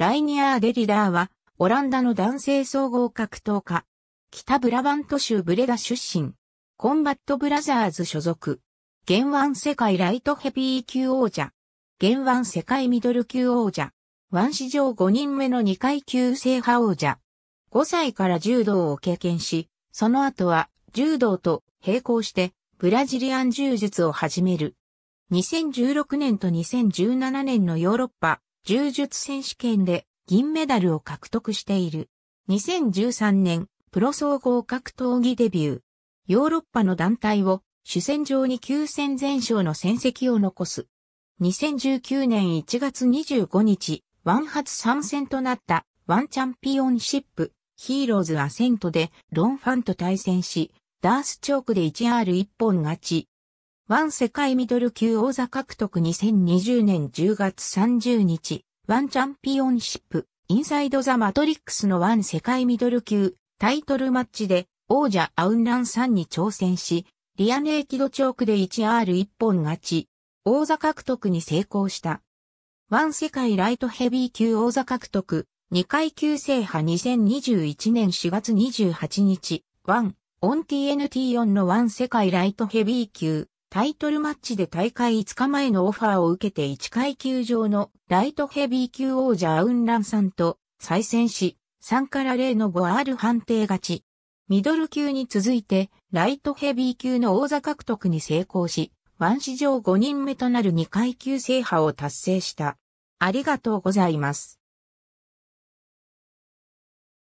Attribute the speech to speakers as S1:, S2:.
S1: ライニアー・デリダーは、オランダの男性総合格闘家。北ブラバント州ブレダ出身。コンバットブラザーズ所属。現腕世界ライトヘビー級王者。現腕世界ミドル級王者。腕史上5人目の2階級制覇王者。5歳から柔道を経験し、その後は柔道と並行してブラジリアン柔術を始める。2016年と2017年のヨーロッパ柔術選手権で銀メダルを獲得している。2013年、プロ総合格闘技デビュー。ヨーロッパの団体を主戦場に9戦全勝の戦績を残す。2019年1月25日、ワンツ参戦となったワンチャンピオンシップヒーローズアセントでロンファンと対戦し、ダースチョークで 1R1 本勝ち、ワン世界ミドル級王座獲得2020年10月30日、ワンチャンピオンシップ、インサイドザマトリックスのワン世界ミドル級タイトルマッチで王者アウンランさんに挑戦し、リアネーキドチョークで 1R1 本勝ち、王座獲得に成功した。ワン世界ライトヘビー級王座獲得、2階級制覇2021年4月28日、ワン、オン TNT4 のワン世界ライトヘビー級。タイトルマッチで大会5日前のオファーを受けて1階級上のライトヘビー級王者アウンランさんと再戦し、3から0の5 r 判定勝ち。ミドル級に続いて、ライトヘビー級の王座獲得に成功し、ワン史上5人目となる2階級制覇を達成した。ありがとうござい
S2: ます。